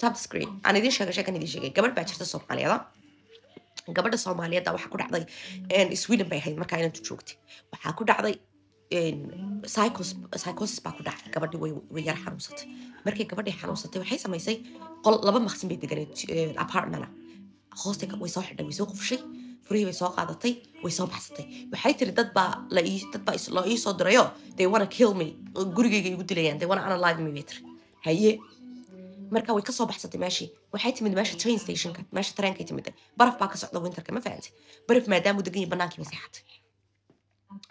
topscreen aan idin sheega sheekan idin sheegay gabadh baa jirta soomaaliyeeda gabadha soomaaliyeedda waxaa ku dhacday sweden bay ahayd markaa inantu joogtay waxaa ku dhacday psychosis baa ku dhacay gabadhi way yar xanuunsatay markay gabadhii xanuunsatay waxay samaysay qol laba maqsin bay deganeed apartmana hoosta way soo xidhay way soo qufshay furihii bay soo qaadatay way soo baxsatay waxay tiri dad baa la dad baa loo ii soo dirayo they wanna kill me gurigayga igu dilayaan they wanna unalive me bay tiri marka way kasoo baxsatay meeshii waxay timid meesha train stationka meesha tareenkay timiday baraf baa ka socda winterka ma fahamtay baraf maadaamuu degan yahay bannaankii bay seexatay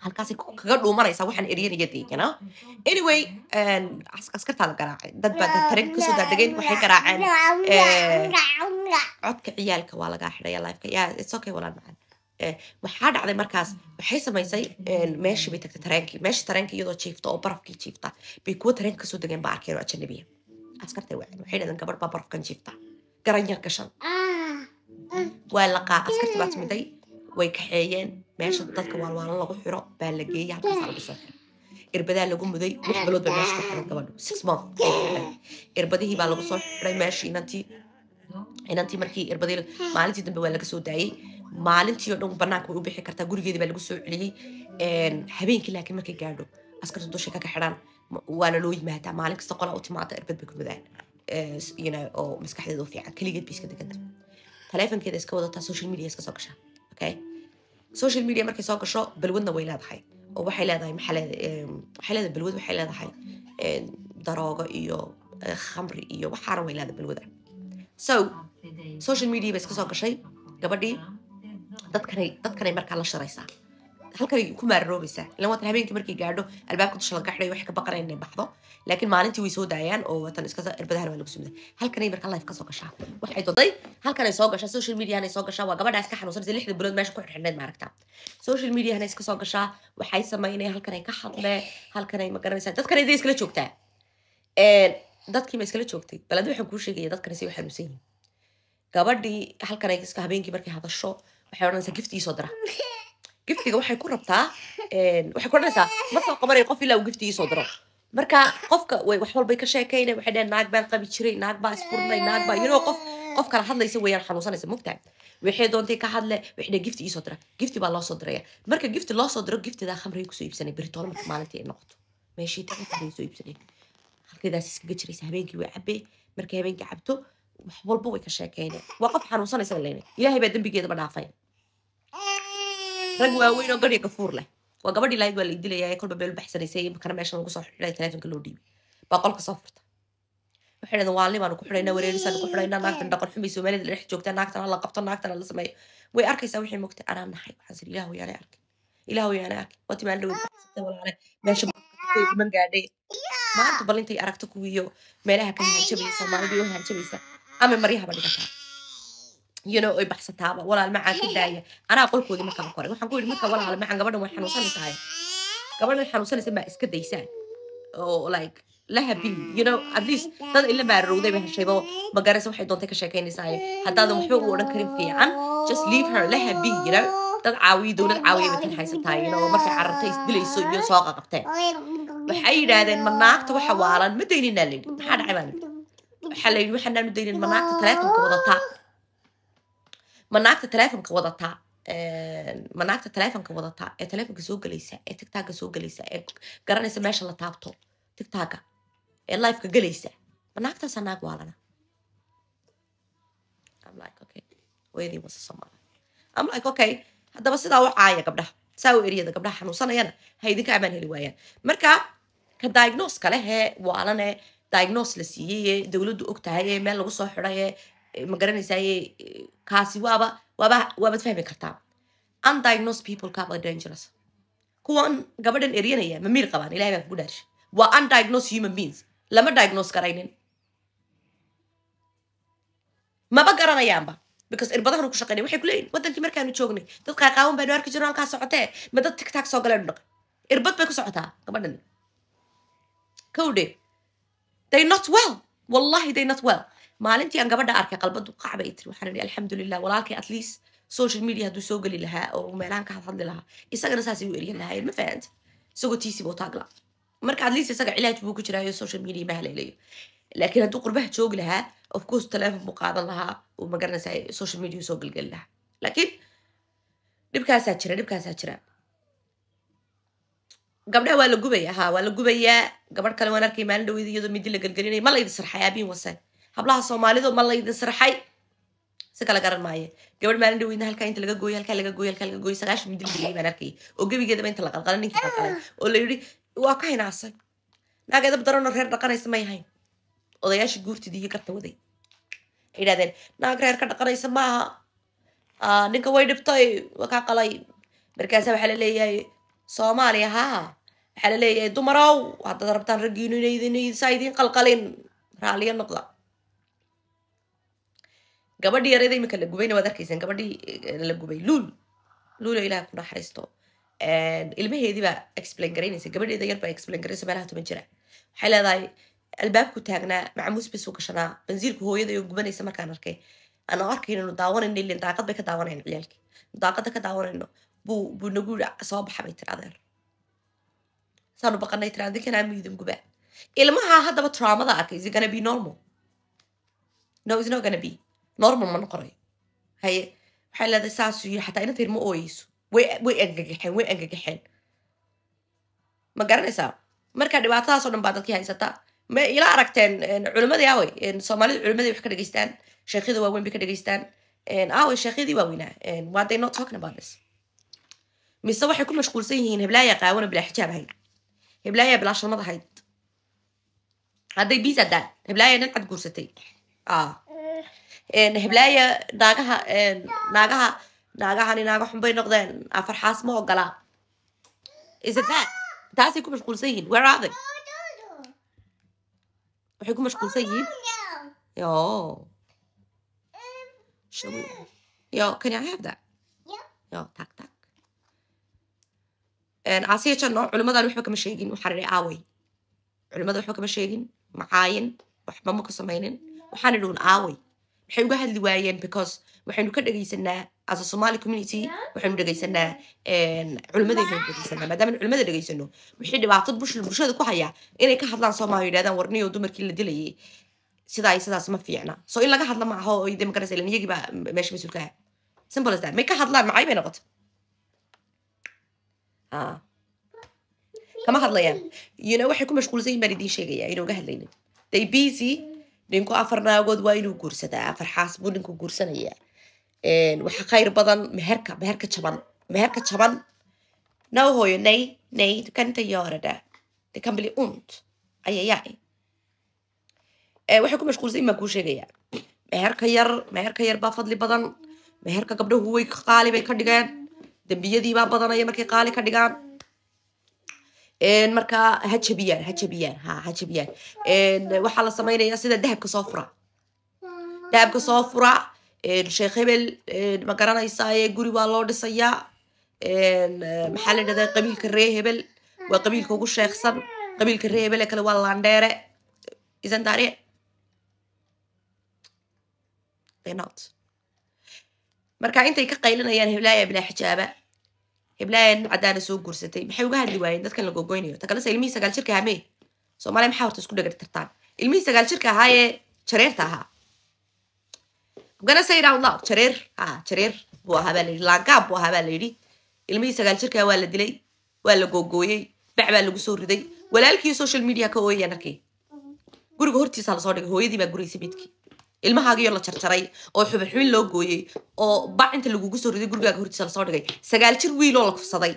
halkaasay kaga dhuumanaysaa waxaan eryanayadii you anyway askartaa garaacay dad baa tareenka kasoo daadegeen waxay garaaceen codka ciyaalka waa lagaa xidhaya lifeka yaa it's okay walaal macaan waxaa dhacday markaas waxay samaysay meeshii bay tagtay tareenkii meeshii tareenka iyadoo jiifta oo barafkii jiifta bay kuwa tareenka kasoo degeen baa arkeen oo ajanabiya askarta wacan waxaydhahdeen gabar baa barafkan jiifta garanyaan gashan waa laqaa askartii baa timiday way kaxeeyeen meesha dadka waalwaalan lagu xiro baa la geeyay halkaas albi soo xiro irbadaa lagu muday wax bilood baa meesha ku xiran gabadhu six month irbadihii baa lagu soo xiray meeshii inantii inantii markii irbadii maalintii dambe waa laga soo daayey maalintii oo dhan banaanka way u bixi kartaa gurigeedii baa lagu soo celiyey habeenkii laakiin markay gaadho askarta dusha kaga xidhaan waana loo yimaadaa maalin kasta qola timaada irbad bay ku oo maskaxdeeda fiican keligeed bay iska degan tahay taleefankeeda iska wadataa social media iska soo gashaa okay social media markay soo gasho balwadna way leedahay oo waxay leedahay waxay leedahay balwad waxay leedahay daroogo iyo khamri iyo waxaana way leedahay balwada so social media bay iska soo gashay gabadhii dadkanay dadkanay markaa la sharaysaa halkay ku maararoobaysaa ilan waatan habeenkii markay gaadho albaabka dusha la gaxday waxay ka baqanayaan inay baxdo laakiin maalintii way soo daayaan oo waatan iska irbadahana waa lagu sumda halkanay marka life ka soo gashaa waxay doday halkanay soo gashaa social mediahanay soo gashaa waa gabadhaa iska xanuunsanaysa lixda bilood meesha ku xirxirneed maaragta social mediahanay iska soo gashaa waxay samaynaya halkanay ka hadle halkanay magaranaysaa dadkanay day iskala joogtaa dadkii ma iskala joogtay bal adi waxaan kuu sheegaya dadkani say u xanuunsan yihin gabadhii halkanay iska habeenkii markay hadasho waxay odhanaysaa giftii soo dira giftiga waxay ku rabtaa waxay ku odhanaysaa mar soo qabanaya qof ilaa uu giftigii soo diro marka qofka way wax walbay ka sheekayna waxay dhaheen naag baan qabi jiray naag baa isburinay naag baa yunoo qof qof kala hadlaysa weeyaan xanuunsanaysa mogtahay waxay doontay ka hadle waxay dhaheen gifti ii soo dira gifti baa loo soo diraya marka gifti loo soo diro giftidaa khamrigay kusoo iibsanay beritoole marka maalintii ay noqoto meeshii tacantaday soo iibsanay halkeedaas iskaga jiraysa habeenkii way cabee markay habeenkii cabto wax walba way ka sheekayneen waa qof xanuunsanaysa leenay ilaahay baa dembigeedaba dhaafay rag waaweyn oo garya gafuur leh waa gabadhii lahayd waa la idilayaa kolba beel baxsanaysay imkana meeshan lagu soo xidhay taleefonka loo dhiibay baa qolka soo furta waxay dhahdeen waa libaanu ku xidhaynaa wareerisaanu ku xidhaynaa naagtan dhaqan xumay soomaalida dhex joogtaa naagtan hala qabto naagtan hala sameeyo way arkaysaa wixii mogtay anaa nahay waxaan sir ilaahu yaanay arkay ilaahu yaanay arkay waa timaan dhaweyd baxsatay walaale meesha man gaadhay maanta bal intay aragto kuwiiyo meelaha ka haanjabaysa soomaalida u haanjabaysa ama maryahaba dhigataa ينو اي بحثتها ولا المعا كداية انا اقول كودي مكا مكوري وحن قولي مكا ولا المعا قبرنا وحن وصلنا ساي قبرنا وحن وصلنا سيما اسكد ديسان او لايك لها بي ينو اتليس تاد الا ما الرودة بها الشيبا مقارس وحي دون تكا شاكيني ساي حتى هذا محيو ورن كريم في عم جس ليف هر لها بي ينو تاد عاوي دولة عاوي مثل حيث التاي ينو مكا عرقتي دلي سو يو صاقا قبتان وحي رادين مناك توحا والا مدينين نالين حان عمان حلين وحنا ندينين مناك ثلاثة مكوضة manaagta taleefonka wadataa naagta taleefonka wadataa ee taleefonka soo galaysa ee tigtaaga soo galaysa ee garanaysa meesha la taabto tigtaaga ee lifeka galaysa manaagtaasa naag waalana am like okay haddaba sidaa waxaaya gabdhaha saa u eryada gabdhaha xanuunsanayana ha idinka amaan heli waayaan marka ka diagnos kalehee waalane diagnos la siiyeye dowladdu og ee meel lagu soo xidayee ma garanaysaye kaasi waaba waaba waabaad fahmi kartaa undiagnosed people kaaba dangerous kuwan gabadhan eryanaya ma miir qabaan ilahay baa kugu dhaarsha waa undiagnosed human beings lama diagnose garaynin maba garanayaanba because irbadahanu ku shaqaynay waxay kuleeyihin wadankii markaanu joognay dad qaaqaawan baynu arki jirno halkaa socotee ma dad tigtaag soo galeen dhaq irbad bay ku socotaa gabadhan kowdhe they not well wallahi they not well maalintii aan gabadha arkay qalbadu qacbay tiri waxaan ihi alxamdulilah walaalkay at least social media hadduu soo geli lahaa oo meelahan ka hadhadli lahaa isagana saasay u eryan lahaayeen ma fahanta isagoo tiisiba taagla marka at isaga cilaaj buu ku jiraayo social media ma haleelayo laakiin hadduu qurbaha joogi lahaa of course teleefon buu qaadan lahaa uu magaranaysaa social media soo gelgeli lahaa laakiin dhibkaasaa jira dhibkaasaa jira gabdhaha waa la gubayaa ha waa la gubayaa gabadh kale waan arkay maalin dhaweyd midi la gelgelinaya ma laydin sarxay aabiin waseen hablaha soomaalidu ma laydin sarxay si kale garan maayo gabadh maalin dhaweyna halkaa inta laga gooy halkaa laga gooy halkaa laga gooy sagaashan midil dilay baan arkayay oo gebigeedaba inta la qalqalay ninkii qalqalay oo ah. la waa ka hinaasay naageedaba darano reer dhaqanaysa may ahayn odayaashii guurtida iyo garta waday ay idhahdeen naag reer ka dhaqanaysa ma ah, ninka way dhibtay waa kaa qalay markaasa waxaa la leeyahay soomaaliya haa waxaa la leeyahay dumarow haddaad rabtaan raggiinu inaydisaa idiin qalqalin raaliyo noqda gabadhii yareed imika la gubayna waad arkaysaan gabadhii la gubay luul luulo ilaah ku naxariisto ilmaheedii baa explain garaynaysa gabadheeda yar baa explain garaysa meelaha toban jira waxay leedahay albaabku taagnaa macmuus bisuu gashanaa bansiilku hooyadayo gubanaysa markaan arkay ana arkayno nu daawanayno ilen daaqad bay ka daawanayno ciyaalkii nu daaqadda ka daawanayno buu buu nagu yidhi soo baxa bay tiri adeer saanu baqanay tiri adinkanaa miyidin gubaa ilmaha haddaba traumada arkay is gonna be normal no is not gonna be normal ma noqonayo haye waxay leedahay saasuu yii xataa inanta ilma ooyeyso way way angagaxeen way angagaxeen ma garanaysaa marka dhibaatadaasoo dhan baa dadkii haysataa ma ila aragteen culimadii aaway soomaalida culimadii wax ka dhegeystaan sheekhyada waaweyn bay ka dhegeystaan aaway sheekhyadii waaweynaa waa they not talking about this mise waxay ku mashquulsan yihiin heblaaya qaawano bilaa xijaab ahayd heblaaya bilaa shalmad ahayd hadday biisa daan heblaaya nin cad guursatay ah heblaaya naagaha naagaha naagahani naaga xunbay noqdeen afarxaas ma ogola taasay ku mashquulsan yihiin where are they waxay ku mashquulsan yihiin yo yo can i have that yo tak tak casiya janno culimmadan waxba kama sheegin waxaan idhi aaway culimmada waxba kama sheegin macaayin waxba ma ku samaynin waxaan idhi un aaway maxay uga hadli waayeen because waxaynu ka dhegaysanaa as a somali community waxaynu dhegaysanaa culimadaynu dhegaysanaa maadaama culimada dhegaysano wixii dhibaato bulshada ku haya inay ka hadlaan soomaaliya yidhahdaan warniyo dumarkii la dilayay sidaa sidaas ma fiicna so in laga hadla ma aho de magarasa ilan iyagii baa meesha mas-uulkaha simple as that may ka hadlaan macay bay noqoto kama hadlayaan you know waxay ku mashquulsan yihin baan idiin sheegaya inooga hadlaynin they busy ninku afar naagood waa inuu guursadaa afar xaas buu ninku guursanayaa waxa khayr badan meherka meherka jaban meherka jaban nao hooyo nej nej du kan inte göra det waxay ku mashquulsan imaan kuu sheegaya meherka yar meherka yar baa fadli badan meherka gabdhahu way qaali bay ka dhigeen dembiyadiibaa badanaya markay qaali ka dhigaan markaa hajabiyaan hajabiyaan ha hajabiyaan eh, waxaa la samaynayaa sida dahabka soo fura dahabka soo fura sheekh hebel ma garanaysaa guri waa loo dhisayaa eh, maxaa la dhahdaa qabiilka ree hebel waa qabiilka ugu sheeksan qabiilka ree hebel ee kale waa laandheere isn't that marka intay ka qaylinayaan heblaaya bilaa xijaaba hiblaan cadaana soo guursatay maxay uga hadli waayeen dadkan la gogoynayo ta ilmihii sagaal jirka ahaa mey soomaaliya maxaa horta isku dhegari tartaan ilmihii sagaal jirka ahaayee ee jareerta ahaa I'm gonna jareer ha ah, jareer buu ahaa baa layidhi laangaab buu ahaa baa layidhi ilmihii sagaal jirka waa la dilay waa la googooyey bac baa lagu soo riday walaalkii social media ka ooyayaan arkay guriga hortiisaa lasoo dhigay hooyadii baa guraysa midkii ilmahaagiyoo la jarjaray oo xubinxubin loo gooyey oo bac inta lagugu soo riday gurigaaga hortiisa lasoo dhigay sagaal jir wiiloo la kufsaday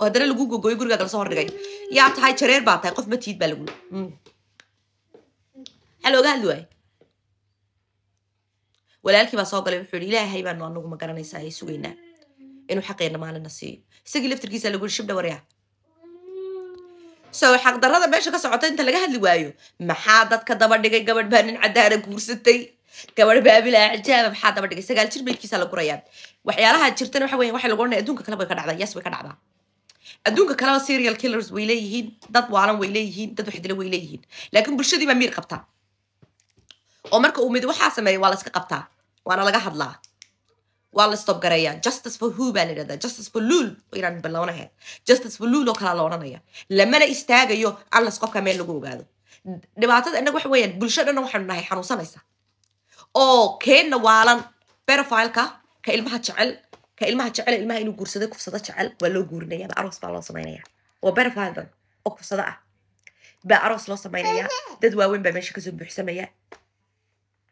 oo haddana lagu gogooyo gurigaaga lasoo hordhigay yaa tahay jareer baa tahay qof ma tiid baa lagu maxaa mm. looga hadli waaye walaalkii baa soo galay wuxuu yihi ilaahay baanu anagu ma garanaysaa ee sugaynaa inuu xaqeenna maalina siiyo isagii laftirkiisa lagu yihi shibdha سو حق در هذا بيشك سعطين تلقى هذي وايو محاضت كدبر دقي قبر بانين عدارة كورستي قبر بابي لا عجاب محاضة بر دقي سقال شر بيكي سالة كوريا وحيالها جرتين وحوين وحي لقورنا أدونك كلابا يكاد عدا يسوي كاد عدا أدونك كلابا سيريال كيلرز ويليهين داد وعلم ويليهين داد وحيد له ويليهين لكن بلشدي ما مير قبتا ومرك أمي دو حاسمي والاسك قبتا وانا لقى حد الله waa la stopgaraya justice for who baan idhahdaa justice for luul inaan balloonahaya justice for luul oo kalaa la odhanaya lamana istaagayo allas qofka meel lagu ogaado dhibaatada innaga waxa weyaan bulsho dhanna waxaanu nahay xanuunsanaysa oo keenna waalan berofileka ka ilmaha jecel ka ilmaha jecel ilmaha inuu guursada kufsado jecel waa loo guurinaya aroos baa loo samaynaya waa berofildan oo kufsado ah baa aroos loo samaynaya dad waaweyn baa meesha kasoo buuxsamaya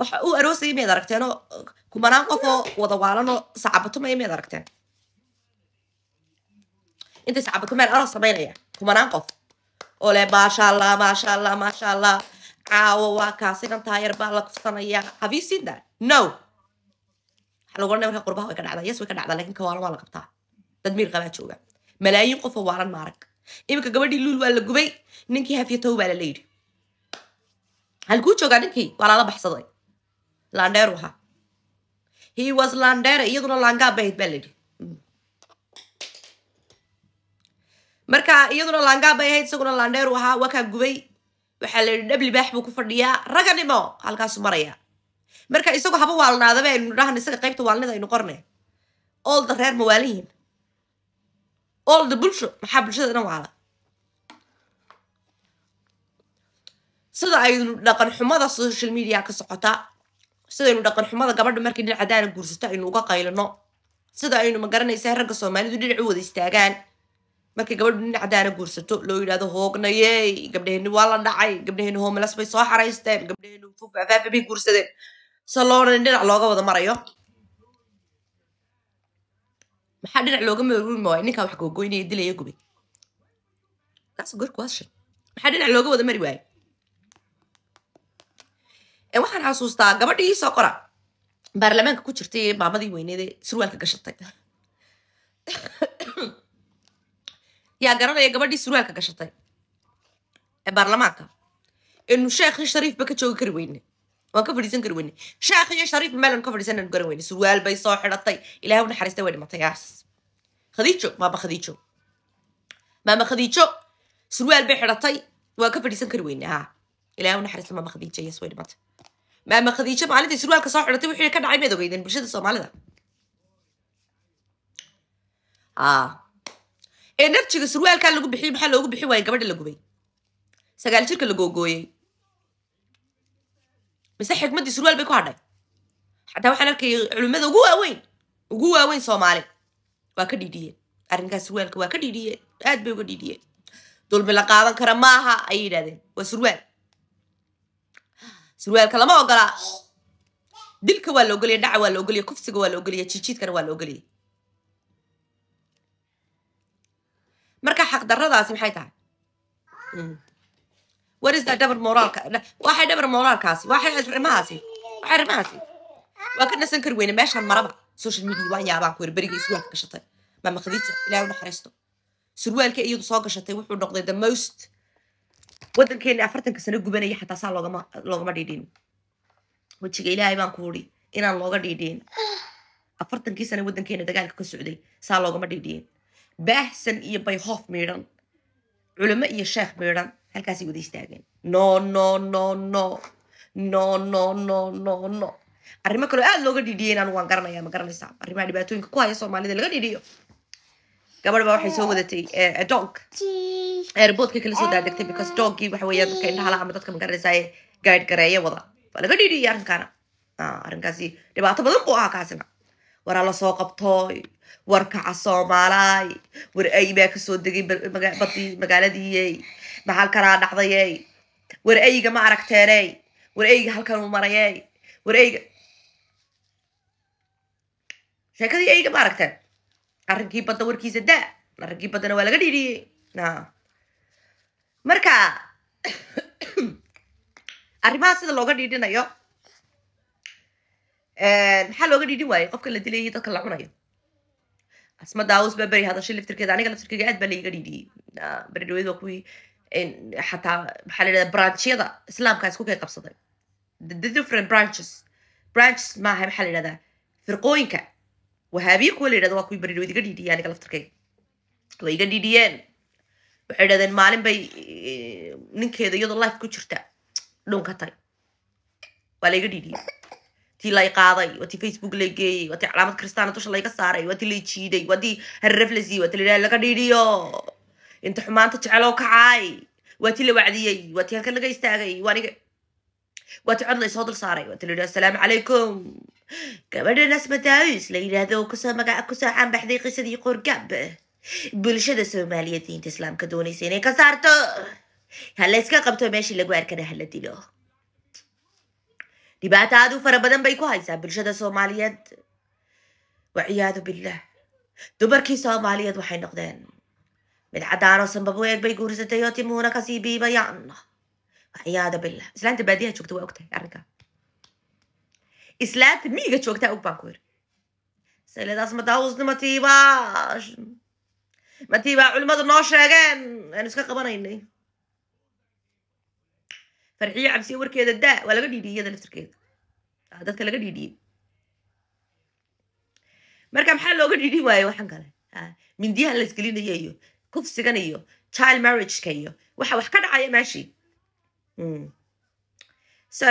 waxa uu aroosaya miyaad aragteenoo kumanaan qof oo wadawaalanoo sacabato maya miyaad aragteen intay sacabato meel aroos samaynaya kumanaan qof oo leh maasha allah maasha allah maasha allah caawo waa kaas inantaa yar baa la kufsanaya have you seen that no waxaa lagu oranaya marka qurbaha way ka dhacdaa yes way ka dhacdaa lakin kawaalan waa la qabtaa dad miir qabaa jooga malaayiin qof oo waalan maarag iminka gabadhii luul waa la gubay ninkii hafyatow baa la layidhi halkuu joogaa ninkii waa lala baxsaday lander ahaa he was lander iyaduna langaabahad ba layidhi marka iyaduna langaab bay ahayd isaguna landheer ahaa waa kaa gubay waxaa la yidhi baax buu ku fadhiyaa raganimo halkaasu maraya marka isagu haba waalnaadaba aynu nidhahna isaga qaybta waalnida aynu qornay oolda reer ma waaliyihin olda bulsho maxaa bulshada waala sida aynu dhaqan xumada social media ka socotaa sidaynu dhaqan xumada gabadha markay dhinaca daana guursato aynu uga qaylino sida aynu magaranaysaa ragga soomaalidu dhinac u wada istaagaan markay gabadhu dhinaca daana guursato loo yidhahdo hoognayey gabdhaheni waa la dhacay gabdhaheni hoomelas bay soo xaraysteen gabdhaheni fuufafaafa bay guursadeen se loonan dhinac looga wada marayo maxaa dhinac looga marurma ninkaa wax googoynaya dilaya gubay kaas gorku maxaa dhinac looga wada mari waaye waxaan xasuustaa gabadhii iisoo qora baarlamaanka ku jirtay maamadii weyneede surwaalka gashatay yaa garanaya gabadhii surwaalka gashatay ee baarlamaanka inu sheekhi shariifba ka joogi kari weyne waan ka fadhiisan kari weyne sheekh iyo shariif meelan ka fadhiisan aanu garan weyne surwaal bay soo xidhatay ilaahay u naxariistay way dhimatay aas khadiijo maama khadiijo maama khadiijo surwaal bay xidhatay waan ka fadhiisan kari weyne ha ilaahay u naxariistay maama khadiijo yes way dhimatay ما ما خديش ما عليه سروال كصاحب على تبي حين كان عايم يدوب يدين برشة الصوم على ذا آه إيه نفتش السروال كان لقوا بحين محل لقوا بحين وين قبل لقوا بيه سقال شركة لقوا جوي بس حق مدي سروال بيكو هذا حتى وحنا كي علم ذا وجوه وين وجوه وين صوم عليه واكدي ديه أرنك سروال كواكدي ديه أدبي واكدي ديه دول ملقاهم كرماها أيه ده وسروال surwaalka lama ogolaa dilka waa la ogolya dhaca waa la ogolya kufsiga waa la ogolya jijiidkana waa la ogolya marka xaqdaradaasi maxay tahay hmm. warisda dhabar moraalka waxay dhabar moraalkaasi waxay arrimahaasi waxay arrimahaasi waa ka nasan kari weyne meeshaan maraba social media waan yaabaan ku berigii surwaalka gashatay maama khadiija ilahay u naxariisto surwaalka iyadu soo gashatay wuxuu noqday the most waddankeeni afartanka sano gubanaya xataa saa loogama loogama dhiidhin wejiga ilaahay baan ku uri inaan looga dhiidhiin afartankii sane waddankeena dagaalka ka socday saa loogama dhiidhiin baahsan iyo bayhoof miidhan culamo iyo sheekh miidhan halkaasay wada istaageen no no no no no no no no no arrimo kaloo aada looga dhiidhiyey anu waan garanaya ma garanaysaa arrimaha dhibaatooyinka ku haya soomaalida laga dhiidhiyo gabadhba waxay soo wadatay doonka airboodka kala soo daadegtay because doonkii waxa weeyaan dadka indhahala ama dadka magaranaysaye gaadh gareeye wada waa laga dhiidhiyay arrinkaana arrinkaasi dhibaato badan buu ahaa kaasina waraa lasoo qabtooy warkaca soomaalaay war ay baa kasoo degay badii magaaladiiyey maxal kalaa dhacdayey war ayga ma aragteeney war ayga halkanuu marayey war ayga sheekadii ayga ma aragteen arrinkii badda warkiisa da arrinkii baddana waa laga dhiidhiyey marka arrimaha sida looga dhiidhinayo maxaa looga dhiidhin waayey qofka la dilayay dadka la cunayo asma daawus baa beri hadashay laftirkeeda aniga laftirkeyga aad baa laiga dhiidhiyey beri dhaweed waa kuwii xataa maxaa la yidhahda branchyada islaamka isku kay qabsaday the different branches branches maaha maxaa la yidhahdaa firqooyinka wahaabiye kuwa layidhahdo waa kuwii bariin wadiga dhiidhiye aniga laftirkayga way iga dhiidhiyeen waxay idhahdeen maalin bay ninkeeda iyadoo life ku jirta dhun ka tay waa layga dhiidhiyey tii lay qaaday waa tii facebook lay geeyey waa tii calaamad kristaana dusha layga saaray waa tii lay jiiday waa tii harraf la siiyey waa tii laydhaha laga dhiidhiyo inta xumaanta jecelow kacaay waa tii la wacdiyey waa tii halkan laga istaagay waa niga waad codlaysa oo dul saaray waata layidhi assalaamu calaykum gabadhanas madaayis la yidhaahdo kusoo magaca kusoo xambaxday qisadii qoorgaab bulshada soomaaliya diinta islaamka doonaysa inay ka saarto hala iska qabto meeshii lagu arkana hala dilo dhibaato aad u fara badan bay ku haysaa bulshada soomaaliyeed waciyaadu billah dumarkii soomaaliyeed waxay noqdeen mid caddaanoo sanbab u eeg bay guursatay oo kasii biibayaan ciyada bilah islaanta baadiyaha joogta waa ogtahay arrinkaa islaanta miyiga joogtaa og baan ku iri sayledaas madaawusni matiibaa matiibaa culimadu noo sheegeen aanu iska qabanaynay farxiyo cabsiyo warkeeda daa waa laga dhiidhiyey iyada laftirkeeda dadka laga dhiidhiyey marka maxaa looga dhiidhin waaye waxaan kale mindiyahan laisgelinaya iyo kufsigan iyo child marriageka iyo waxa wax ka dhacaya meeshii Hmm. so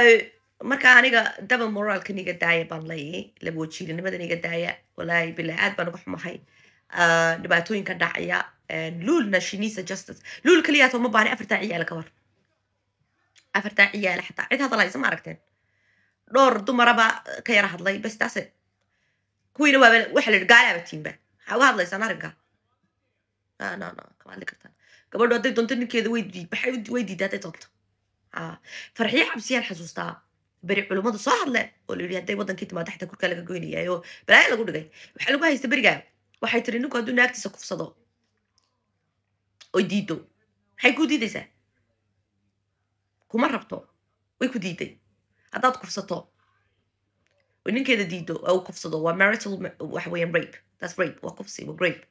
marka aniga daba moraalkan iga daaya baan leeyahay labojiirinimadan iga daaya walaahi bilah aad baan uga xumahay ah, dhibaatooyinka dhacaya eh, luulna shinisa justice luul keliyaatoo ma baani afartaa ciyaala ka war afartaa ciyaala xataa cid hadlaysa ma aragteen dhowr dumaraba eh, ka yara hadlay bas taase kuwiina waaba waxa la yidhi gaalaaba tiimba waxaa uga hadlaysaan arrinka ah, no no kartaan gabadho hadday doonto ninkeeda way waxay way diidaa hadday doonto farxyo xabsiyaan xasuustaa beri culummada soo hadle oo layihi hadday wadankii timaada xataa kurkaa laga goynayayo balaayo lagu dhigay waxaa lagu haysta beriga waxay tiri ninku hadduu naagtiisa kufsado oy diido maxay kuu diidaysaa kuma rabto way ku diiday haddaad kufsato oy ninkeeda diido u kufsado waa marital waxa weeyaan rape that's rape waa kufsi waa rape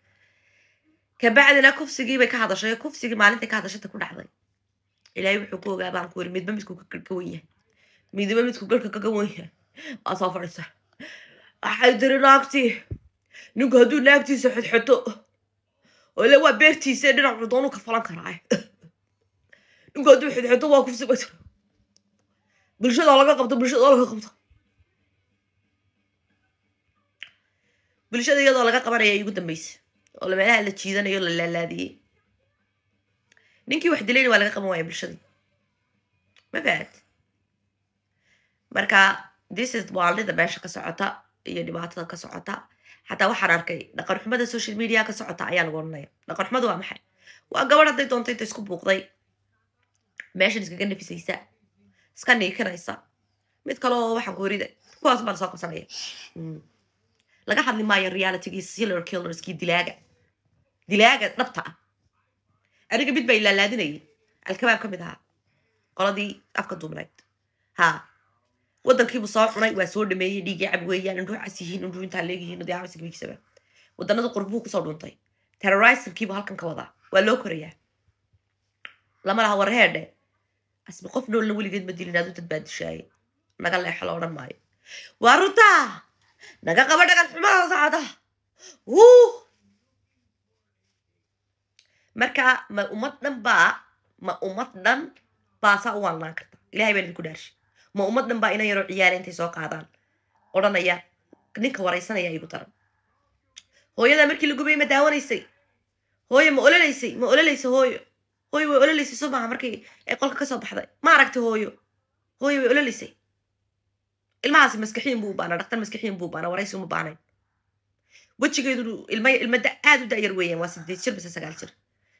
kabacdina kufsigii bay ka hadashay kufsigii maalintay ka hadashay ta ku dhacday ilaahay wuxuu ku ogaa baan ku midba midku ka wenyahay midba midku garhka kaga wenyahay waan soo fadhiista waxay tiri naagtii ninku hadduu naagtiisa xodxoto ole waa beertiisa dhinacu doonu ka falan karaa ninku hadduu xodxoto waa kufsibayta bulshada laga qabto bulshada laga qabto bulshada iyadoo laga qabanaya ugu dambeysa oo meelaha la jiidanayo la laalaadiyey ninkii wax dilayna waa laga qaban waaya bulshadii ma faad marka thisis baalnida meesha ka socota iyo dhibaatada ka socota xataa waxaan arkay dhaqan xumada social media ka socota ayaa lagu odhanaya dhaqan xumadu waa maxay waa gabar hadday doonta inta isku buuqday meeshan iskaga nafisaysa iska niikinaysa mid kale oo waxaan ku horida kuwaas baa lasoo qabsanaya hmm. laga hadli maayo realitygi sillar killerskii dilaaga dilaaga dhabta ah ariga mid baa ilaalaadinayay alkabaab ka mid ahaa qoladii afka duubnayd ha wadankiibuu soo cunay waa soo dhameeyey dhiiggii cab weeyaan indhuhu cas yihiin indhuhu intaa leegyihiin dee cabsi miigsaba wadanada qurbuu kusoo dhuntay terrorismkiibuu halkan ka wadaa waa loo korayaa lama laha war heedhe asba qof dhowlna weligeed ma dilin aadu dad baa dishaaye naga leexo la odhan maayo waa runtaa naga qaba dhagan xumada saacada wuu markaa ma ummad dhan baa ma ummad dhan baasaa u waalnaan karta ilahay baan idinku dhaarshi ma ummad dhan baa inan yaroo ciyaara intay soo qaadaan odhanaya ninka waraysanaya igu daran hooyadaa markii la gubay ma daawanaysay hooyo ma ololaysay ma ololaysay hooyo hooyo way ololaysay soo maaha markii ay qolka kasoo baxday ma aragta hooyo hooyo way ololaysay ilmahaasi maskaxiin buu u dhaktar maskaxiin buu baanaa waraysi uma baanayn wejigeedu ilma ilma aad u da'yar weeyaan waa sideed jir base sagaal jir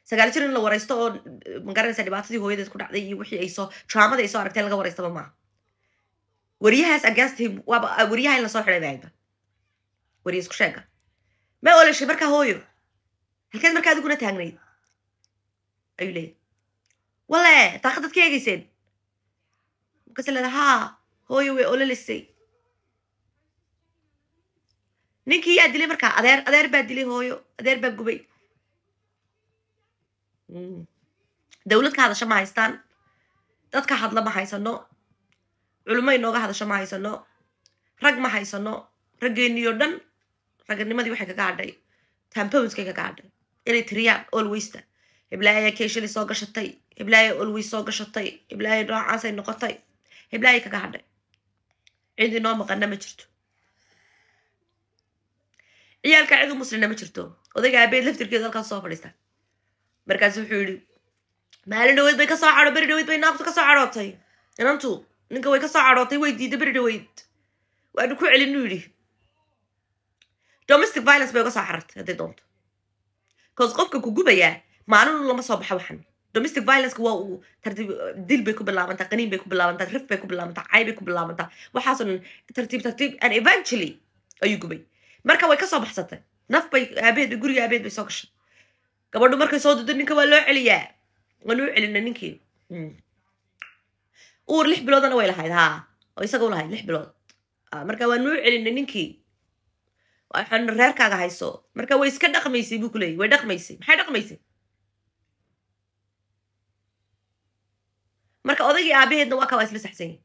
sagaal jirin la wareysto oo magaranaysa dhibaatadii hooyadeed ku dhacday iyo wixii ay soo draamada ay soo aragtee laga wareystaba maaha weriyahaas against him waaba weriyaha in lasoo xiday bay ahayba weriya isku sheega ma olashay markaa hooyo halkeed markaa adiguna taagnayd ayuu leeyay wale daaqad ka eegayseen markaas leeda haa hooyo way ololaysay ninkii yaa dilay markaa adeer adeer baa dilay hooyo adeer baa gubay dowladka hadasho ma haystaan dadka hadla ma haysano culimo inooga hadasho ma haysano rag ma haysano raggeeniyo dhan raganimadii waxay kaga hadhay tampowskay kaga hadhay inay tiriyaan olweysta hiblaayaa keeshali soo gashatay hiblaaya olweys soo gashatay hiblaaya noocaasay noqotay hiblaaya kaga hadhay cid inoo maqana ma jirto ciyaalka cid muslina ma jirto odayga abeed laftirkeeda halkaas soo fadhiista markaas wuxuu yihi maali dhaweyd bay kasoo cadho beri dhaweyd bay naagtu kasoo cadhootay inantu e ninka way kasoo cadhootay way diidda beri dhaweyd waanu ku celinu yidhi domestic violence bay uga soo carartay hadday doonto cause qofka ku gubayaa maalinu lama soo baxa waxan domestic violence waa uu tartiib dil bay ku bilaabantaa qaniin bay ku bilaabantaa rif bay ku bilaabantaa cay bay ku bilaabantaa waxaasoo dhan tartiib tartiib and eventually ayuu gubay marka way kasoo baxsatay naf bay aabeed e bay guriga aabeed e bay soo gashay gabadhu markay soo dudo ninka waa loo celiyaa waanu u celina ninkii hmm. uur lix biloodana way lahayd haa oo isaga u lahayd lix bilood ah, marka waanu u celina ninkii waxaanu reerkaaga hayso marka way iska dhaqmaysay buu kuleeyay way dhaqmaysay maxay dhaqmaysay marka odaygii aabaheedna waa ka waa isla saxsan yahi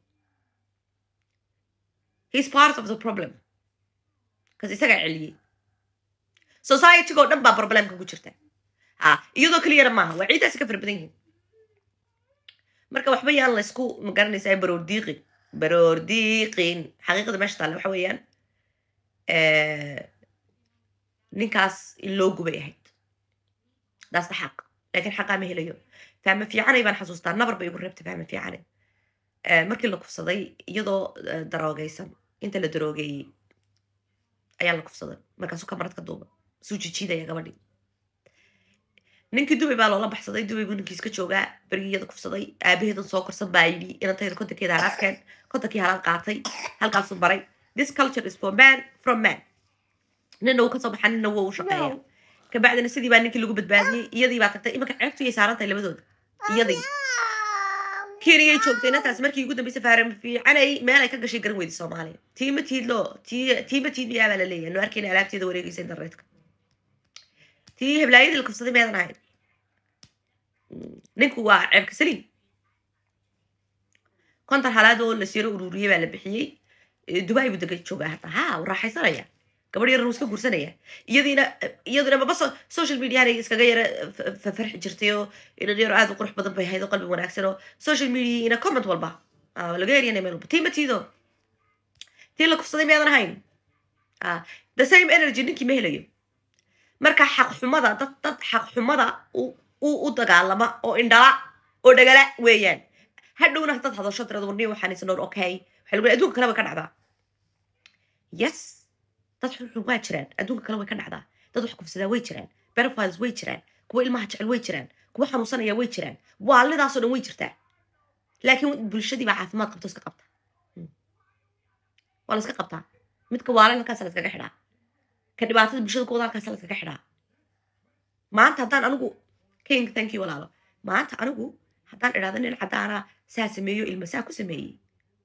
heis part of the problem kas isagaa celiyey societygo dhan baa problemka ku jirta Ah, iyadoo kaliya maaha waa ciidaas ka fara badan yihiin marka waxba yaan laysku magaranaysaa baroordiiqin baroordiiqin xaqiiqada meesha taalle waxa weeyaan eh, ninkaas in loo gubay ahayd daasna xaq laakiin xaqaa ma helayo fahma fiicanay baan xasuustaa nabar bay igu reebtay fahma fiicanay eh, markii la kufsaday iyadoo eh, daroogaysan inta la daroogeeyey ayaa la kufsaday markaasu kamarad ka duuba suu jijiidaya gabadhii ninkii dubay baa loola baxsaday dubaygu ninkiiska joogaa bergiyada kufsaday aabaheedan soo korsan baa yidhi inantayda kontankeeda hala arkeen kontankii halal qaatay halkaasuu maray this culture is for man from man nina wuu kasoo baxaa nina wuu shaqeeya kabacdina sidii baa ninkii lagu badbaadiyey iyadii baa tagtay imanka ceebtu iyay saaran tahay labadooda iyadii keniyay joogtay inantaas markii ugu dambeysay faaram fiicanay meel ay ka gashay garan weyday soomaaliya tiima tiid loo tiima tiid miyaa baa la leeyahay nu arkayna alaabteeda wareegaysa internetka tii heblaayadii la kufsaday meedan ahayd ninkuu waa ceebka saliid konton halaadoo la siro uruuriyey baa la bixiyey dubai buu dega joogaa hadda ha raaxaysanaya gabadh yaran wuu iska guursanaya iyadiina iyaduna maba social mediaana iskaga yara farxi jirtay oo dhalinyaro aad u qurux badan bay ahayd oo qalbi wanaagsan oo social mediaina comment walba laga eryanay meel walba tii ma tiido tii la kufsaday miyaadan ahayn the same energy ninkii ma helayo marka xaq xumada dad dad xaq xumada uu u dagaalama oo indhala oo dhagala weeyaan hadhowna hadaad hadasho tirada warniyo waxaan okay waxaa lagu adduunka kale way ka dhacdaa yes dad xunxun waa jiraan adduunka kale way ka dhacdaa dad wax kufsadaa way jiraan berofiles way jiraan kuwa ilmaha jecel way jiraan kuwa xanuunsanaya way jiraan waalidaasoo dhan way jirtaa laakiin bulshadii baa caafimaad qabto iska qabta waa la qabtaa midka waalin halkaasa la xidhaa ka dhibaatada bulshada kuwada halkaasa la xidhaa maanta haddaan anigu king thank you walaalo maanta anigu haddaan idhahda nin caddaanaa saa sameeyo ilma saa ku sameeyey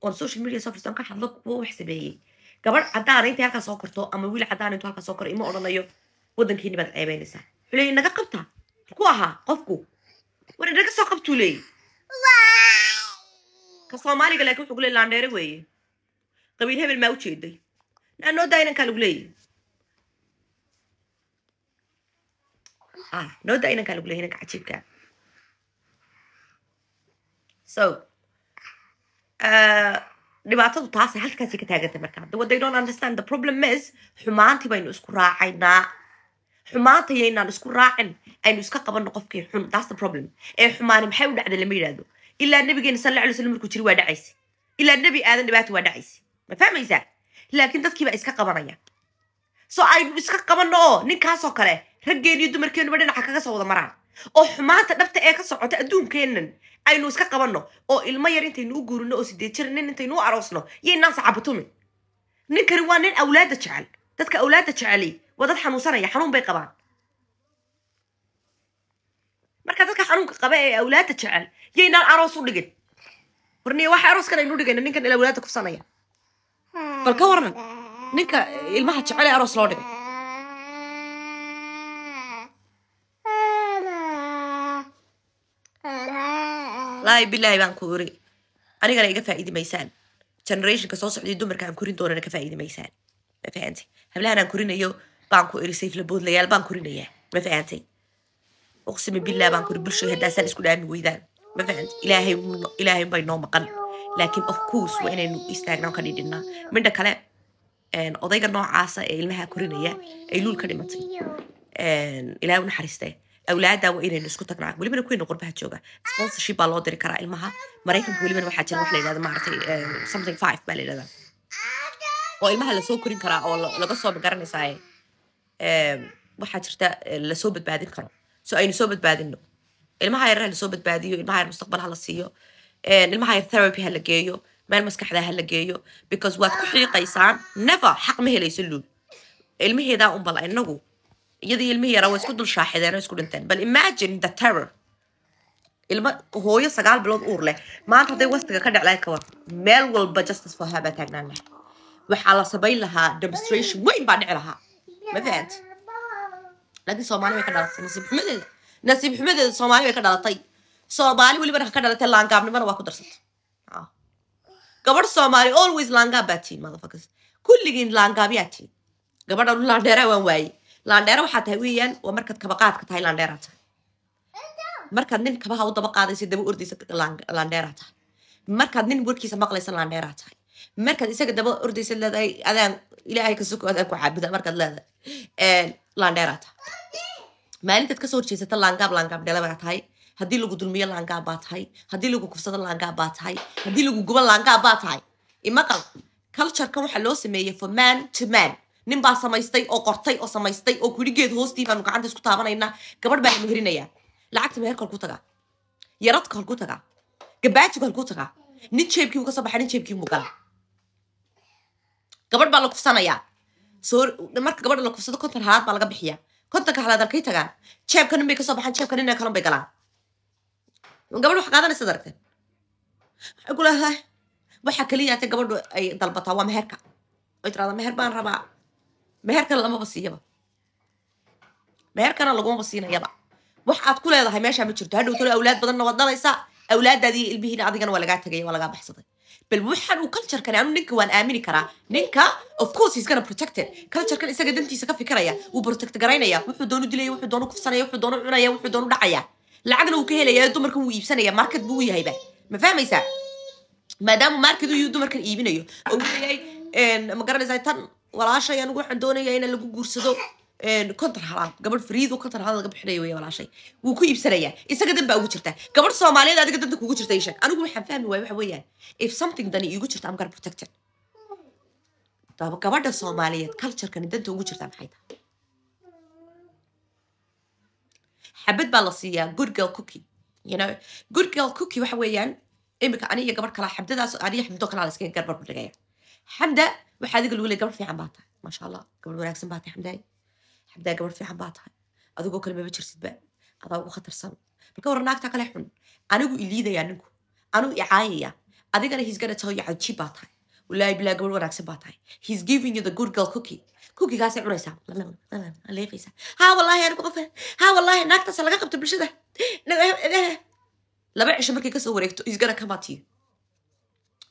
oon social media sofiston ka hadlo kuwa wax sameeyey gabadh caddaana intay halkaa soo korto ama wiil cadaana intuu halkaa soo koro ima odhanayo wadankiini baad ceebeynaysaa xuleeye naga qabta halku ahaa qofku war inaga soo qabtuu leeyi ka soomaaliga laakiin wuxuu ku leey laandheere weeye qabiil hebel maa u jeeday naanoo daa inankaa lagu leeyahy noodda inankaa lagula inanka cajiibka so dhibaatadu taasay halkaasi ka taagantay marka the they don't understand the problem is xumaantii baynu isku raacaynaa xumaanta yaynaan isku raacin aynu iska qabanno qofkii xun that's the problem ee xumaani maxay u dhacday lama yidhaahdo ilaa nabigeena sal alay slam markuu jiri waa dhacaysa ilaa nebi aadan dhibaata waa dhacaysa ma fahmaysaa laakiin dadkii baa iska qabanaya so aynu iska qabanno oo ninkaasoo kale raggeeniyo dumarkeennuba dhinaca kaga soo wada maraan oo xumaanta dhabta ee ka socota adduunkeennan aynu iska qabanno oo ilmo yar intaynu u guurino oo sideed jir nin intaynu u aroosno iyo inaan sacabatumin ninkani waa nin awlaadda jecel dadka awlaadda jecelay waa dad xanuunsanaya xanuun bay qabaan marka dadka xanuunka qaba ee awlaadda jecel iyo inaan aroos u dhigin warniya waxa arooskan aynu dhigayna ninkan il awlaadda kufsanaya bal ka warran ninka ilmaha jecel ee aroos loo dhigay wallaahi bilaahi baan ku iri anigana iga faa'iidi maysaan generationka soo socday dumarka aan korin doonana ka faa'iidi maysaan ma fahantay hablahan aan korinayo baan ku iri sayf baan korinayaa ma fahantay uqsimi billah baan kuri bulshooy haddaasaan isku dhaami weydaan ma fahantay ilaahay ilaahay bay noo maqan laakiin of course waa inaynu istaagnaan ka dhidhinnaa midha kale odayga noocaasa ee ilmaha korinaya ay luul ka dhimatay ilaahay u naxariistee awlaada waa inaynu isku tagnaa welibana kuwayna qurbaha jooga sponsorship baa loo diri karaa ilmaha maraykanka welibana waxaa jira wax la yidhahda maaragtay something five baa la yidhahda oo ilmaha lasoo korin karaa oo laga soo magaranaysaa waxaa jirta lasoo badbaadin karo so aynu soo badbaadino ilmaha yar ha lasoo badbaadiyo ilmaha yar mustaqbal ha la siiyo ilmaha yar therapy ha la geeyo meel maskaxda ha la geeyo because waad ku xiiqaysaan never xaq ma helayso luul ilmaheedaa unbal inagu iyadii ilmihii yaraa way isku dul shaaxideen oo isku dhinteen bal imagine the terror ilmo hooyo sagaal bilood uur leh maanta hadday wastiga ka dhaclay ka war meel walba justice for her baa taagnaan lahaa waxaa la samayn lahaa demonstration weyn baa dhici lahaa ma fahant laakiin soomaali bay ka dhalatay nasiib xumadeeda nasiib xumadeeda soomaali bay ka dhalatay soomaali welibana ka dhalatay laangaabnimana waa ku darsatay gabadh soomaali always laangaab baa tihiin motherfuckers kulligiin laangaabyaa tihiin gabadha dhulaandheeraa waan waayey landheera waxaa tahay weeyaan waa markaad kabaqaadka tahay landheera tahay markaad nin kabaha u daba qaadaysa daba ordaysa landheera tahay markaad nin warkiisa maqlaysa landheera tahay markaad isaga daba ordaysa leedahay adaan ilaahay ka adaan ku caabuda markaad leedahay landheera tahay maalintaad kasoo horjeesata laangaab laangaab dhelabaa tahay haddii lagu dulmiyo laangaab baa tahay haddii lagu kufsado laangaab baa tahay haddii lagu gubo laangaab baa tahay imaqal cultureka waxaa loo sameeyey for man to man nin baa samaystay oo qortay oo samaystay oo gurigeed hoostii baanu gacanta isku taabanaynaa gabadh baa anu herinayaa lacagta meherka halku tagaa yaradka halku tagaa gabaajiga halku tagaa nin jeebkiibu ka soo baxay nin jeebkiibu galaa gabadh baa la kufsanayaa soo marka gabadha la kufsado konton halaad baa laga bixiyaa kontonka halaad halkay tagaan jeebka nin bay kasoo baxaan jeebka nina kalan bay galaan gabadh wax qaadanaysaad aragteen waxay ku leedahay waxaa keliya atay gabadhu ay dalbataa waa meherka oy tirahdaa meher baan rabaa مهركنا لما بسي يبا مهركنا لما بسينا يبا وحات كل هذا هماشي عم تشرت هلو تقول أولاد بدنا وضنا ليس أولاد هذه اللي بهنا عضيقنا ولا قاعد تجي ولا قاعد بحصده بالوحن وكلتشر كان عنو يعني نينك وان آميني كرا نينكا of course he's gonna protect it كلتشر كان إسا انتي سكفي كرايا وبروتكت قرينا يا وحو دونو دليا وحو دونو كفصانا يا وحو دونو عنا يا وحو دونو دعيا لعقنا وكهيلا يا دو مركم ويبسانا يا ماركت بوي هيبا ما فاهم إسا ما دامو ماركتو يو دو مركن إيبين أيو أو بيلي مقرن إزاي تان walaashay anigu waxaan doonaya in lagu guursado kontar halaal gabadh fariidu kontar halaal laga bixinaya wey walaashay wuu ku iibsanayaa isaga dan baa ugu jirta gabadh soomaaliyeed adiga danta kugu jirta ishag anigu waxaan fahmi waaya waxa weeyaan if something dani iigu jirta am gar protected gabadha soomaaliyeed culturekani danta ugu jirta maxay tahay xabad baa la siiyaa good girl cookie you good girl cookie waxa weeyaan imika aniga gabadh kalaa xabdadaas aniga xabdo kalaa la iskaga garbar dhigaya حمدة وحد يقول ولي قبر في عباطها ما شاء الله قبل ولا اقسم باتي حمدة حمدة قبر في عباطها اذوق كل ما بكر سبع اذوق خطر صم بكور ناك تاكل حن انا اقول لي ذا يعني انا اعايا اذيك انا هيز تو يو عجيب باتها ولا بلا قبل ولا اقسم هيز جيفينج يو ذا جود جيرل كوكي كوكي غاسع عريسة لا لا لا لا فيسا ها والله انا قفه ها والله ناك تسلق قبت بشده لا بعيش مركي كسوريك تو هيز جيرل كماتي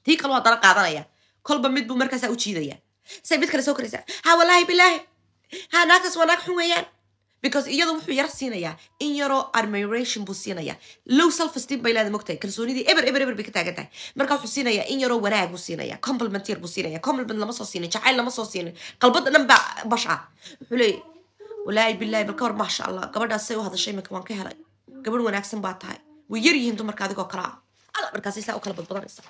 تي كل واحد طلق هذا kolba midbuu markaasa u jiidayaa say mid kale soo koraysaa ha wallaahi bilaahi ha naagtaas waa naag xun weeyaan because iyadu wuxuu yar siinayaa in yaroo admiration buu siinayaa low self esteem bay leeda mogtahay kalsoonidii eber eber eber bay ka taagan tahay marka wuxuu siinayaa in yaroo wanaag buu siinayaa complimentier buu siinayaa compliment lama soo siinin jacayl lama soo siinin qalbada dhan baa bash ah wuxuu leeyahy wallaahi bilaahi bal ka war maasha allah gabadhaas say u hadashay iminka waan ka helay gabadh wanaagsan baa tahay way yaryihiin dumarka adigoo kale ah alla markaasay saa u kala badbadanaysaa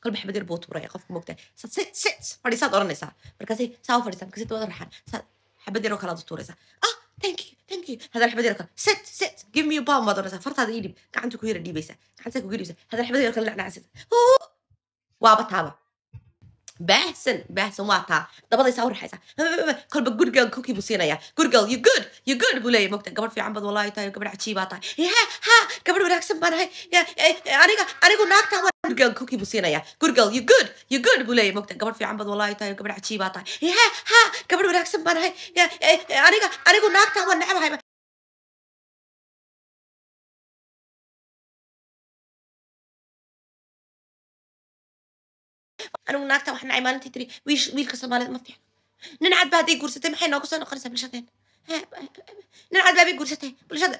kal xabad yar buu tuuraya qofka moogtaa sit sit fadhiisaad odhanaysaa markaasay saa u fadhiisaa markaasay wada raxaan saa xabad yar oo tuuraysaa ah thank you thank you hadaan xabad yar kale sit sit give me bom baad odhanaysaa fartaada iidhib gacanta ku yara dhiibaysaa gacanta ku yara dhiibaysaa hadaan xabad yar kale dhacnacsisaa waaba taaba baahsan baahsan waa taa dabadaysaa u raxaysaa kolba gurigan kokii buu siinayaa gurigal you good you good buu leeyahy mogta gabadh fiican bad wallahi tahay gabadh cajiibaa tahay ha ha gabadh wanaagsan baan ahay aniga anigu naagtaa gurigan kokii buu siinayaa gurigal you good you good buu leeyahy mogta gabadh fiican bad wallahi tahay gabadh cajiibaa tahay ha ha gabadh wanaagsan baan ahay aniga anigu naagtaa waan necabahay انا وناك تو حنا عمان تدري ويش ويل قصه مالت مفتيح ننعد بهذه قرصتي ما حينا قصه نقرصها بلاش هذين ننعد بهذه قرصتي بلاش هذين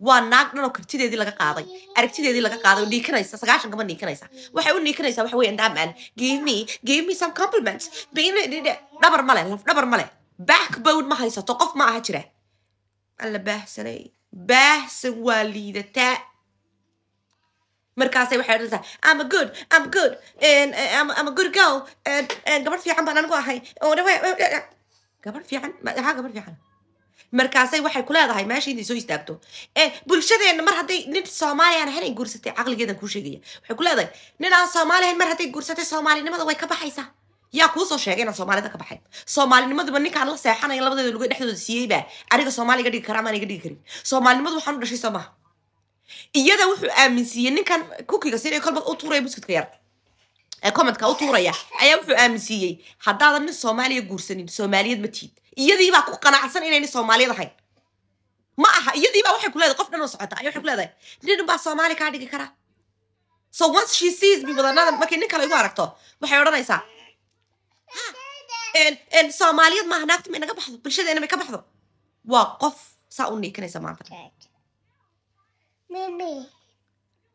وناك نو كرتي دي لغا قاضي ارك تي دي لغا قاضي ولي كنيسه صغاش قبل ني كنيسه وحي ولي كنيسه وحي وين دام مان جيف مي جيف مي سام كومبلمنت بين دبر مالي دبر مالي باك بون ما هيسه توقف ما هاجره الله باه سري باه markaasay waxay odhanaysaa ama good ama good ama good girl gabadh fiican baan anigu ahay gabadh fiican maxaa gabadh fiican markaasay waxay ku leedahay meesha inay soo istaagto bulshadeena mar hadday nin soomaali aan ahayn ay guursatay caqligeedan kuu sheegaya waxay ku leedahay nin aan soomaali ahayn mar hadday guursatay soomaalinimada way ka baxaysaa yaa kuusoo sheegay inaan soomaalida ka baxay soomaalinimaduba ninkaan la seexanaya labadeeda luga dhexdooda siiyeyba aniga soomaali iga dhigi karaa maan iga dhigi karin soomaalinimadu waxaan u dhashay soo maha iyada wuxuu aaminsiiyey ninkan kukiga sir ee kolba u tuuraya buskudka yar ee commentka u tuuraya ayaa wuxuu aaminsiiyey haddaadan nin soomaaliya guursanin soomaaliyad ma tiid iyadiibaa ku qanacsan inay nin soomaaliyad ahayn ma aha iyadiibaa waxay ku leedahay qof dhan oo socota ay waxay ku leedahay nin baa soomaali kaa dhigi kara so once she sees me wadanada markay nin kale igu aragto waxay odhanaysaa ah, soomaaliyad maaha naagtu ma inaga baxdo bulshadeena may ka baxdo waa qof saa u niikanaysa maanta Mimi.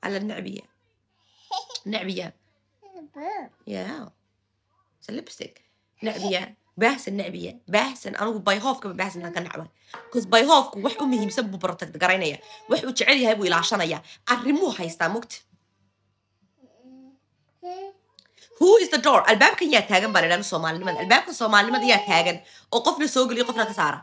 على النعبية نعبية يا لبستك نعبية baahsan nacbiya baahsan anugu bayhoofkaba baahsan aan ka nacbay bcause bayhoofku wax u muhiimsan buu protect garaynaya wax uu jecel yahay buu ilaashanaya arrimuu haystaa mugta who is the door albaabkan yaa taagan baa la idhahda soomaalinimada albaabkan soomaalinimada yaa taagan oo qofna soo geliyo qofna ka saara